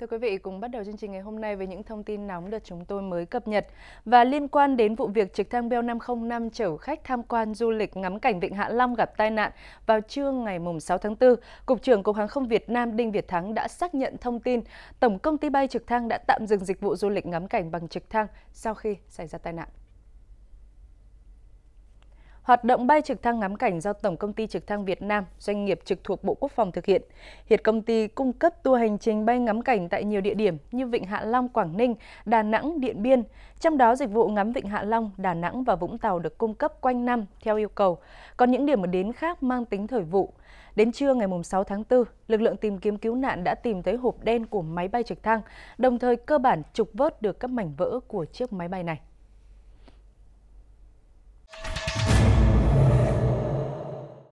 Thưa quý vị, cùng bắt đầu chương trình ngày hôm nay với những thông tin nóng được chúng tôi mới cập nhật và liên quan đến vụ việc trực thăng Bell 505 chở khách tham quan du lịch ngắm cảnh Vịnh Hạ Long gặp tai nạn vào trưa ngày 6 tháng 4. Cục trưởng Cục Hàng không Việt Nam Đinh Việt Thắng đã xác nhận thông tin Tổng công ty bay trực thăng đã tạm dừng dịch vụ du lịch ngắm cảnh bằng trực thăng sau khi xảy ra tai nạn. Hoạt động bay trực thăng ngắm cảnh do Tổng công ty Trực thăng Việt Nam, doanh nghiệp trực thuộc Bộ Quốc phòng thực hiện. Hiện công ty cung cấp tour hành trình bay ngắm cảnh tại nhiều địa điểm như Vịnh Hạ Long, Quảng Ninh, Đà Nẵng, Điện Biên. Trong đó, dịch vụ ngắm Vịnh Hạ Long, Đà Nẵng và Vũng Tàu được cung cấp quanh năm theo yêu cầu. Còn những điểm đến khác mang tính thời vụ. Đến trưa ngày 6 tháng 4, lực lượng tìm kiếm cứu nạn đã tìm thấy hộp đen của máy bay trực thăng, đồng thời cơ bản trục vớt được các mảnh vỡ của chiếc máy bay này.